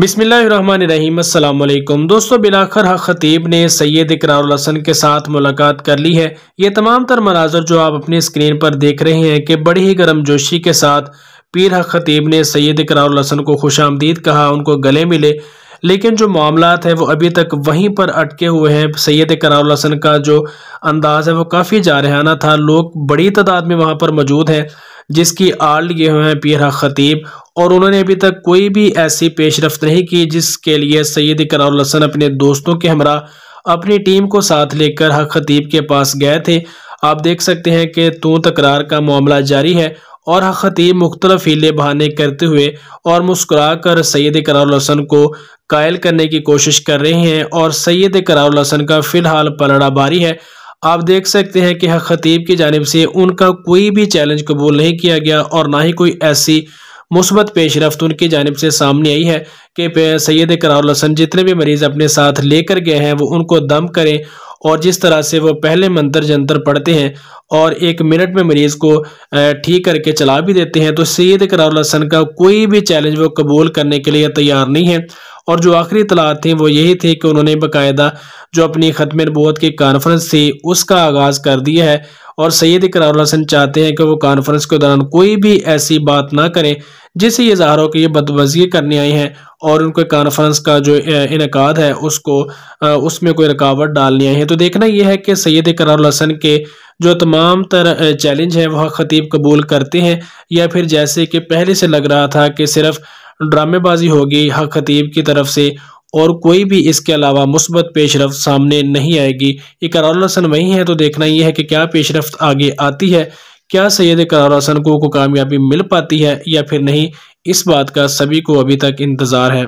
बिसमीम् दोस्तों बिलाखर हक ख़तीब ने सैयद इकरार हसन के साथ मुलाकात कर ली है ये तमाम तर मनाजर जो आप अपनी स्क्रीन पर देख रहे हैं कि बड़ी ही गर्मजोशी के साथ पीर हक ख़तीब ने सैयद इकरार हसन को खुश आमदीद कहा उनको गले मिले लेकिन जो मामला है वो अभी तक वहीं पर अटके हुए हैं सैयद कराउल हसन का जो अंदाज़ है वो काफ़ी जारहाना था लोग बड़ी तादाद में वहाँ पर मौजूद हैं जिसकी आड़ लिए हुए हैं हक ख़तीब और उन्होंने अभी तक कोई भी ऐसी पेशरफ नहीं की जिसके लिए सैद करार हसन अपने दोस्तों के हमरा अपनी टीम को साथ लेकर हक खतीब के पास गए थे आप देख सकते हैं कि तो तकरार का मामला जारी है और हक खतीब मुख्तलफ हीले बहाने करते हुए और मुस्कुरा कर सैद करार हसन को कायल करने की कोशिश कर रहे हैं और सैद करार हसन का फ़िलहाल पलड़ा भारी है आप देख सकते हैं कि हक खतीब की जानब से उनका कोई भी चैलेंज कबूल नहीं किया गया और ना ही कोई ऐसी मुस्बत पेश रफ्त उनकी जानब से सामने आई है कि सैद करार जितने भी मरीज़ अपने साथ लेकर गए हैं वो उनको दम करें और जिस तरह से वो पहले मंत्र जंतर पढ़ते हैं और एक मिनट में मरीज़ को ठीक करके चला भी देते हैं तो सैद करार हसन का कोई भी चैलेंज वो कबूल करने के लिए तैयार नहीं है और जो आखिरी तलात थी वो यही थी कि उन्होंने बाकायदा जो अपनी ख़त्म बोध की कॉन्फ्रेंस थी उसका आगाज़ कर दिया है और सैद करार हसन चाहते हैं कि वो कॉन्फ्रेंस के दौरान कोई भी ऐसी बात ना करें जिससे ये जाहिर हो कि ये बदवजी करने आई हैं और उनके कॉन्फ्रेंस का जो इनका है उसको उसमें कोई रुकावट डालनी आई है तो देखना यह है कि सैद करारसन के जो तमाम तर चैलेंज हैं वह ख़तीब कबूल करते हैं या फिर जैसे कि पहले से लग रहा था कि सिर्फ ड्रामेबाजी होगी हक खतीब की तरफ से और कोई भी इसके अलावा मुस्बत पेशरफ सामने नहीं आएगी ये करारसन वही है तो देखना यह है कि क्या पेशरफ आगे आती है क्या सैयद करार हसन को, को कामयाबी मिल पाती है या फिर नहीं इस बात का सभी को अभी तक इंतज़ार है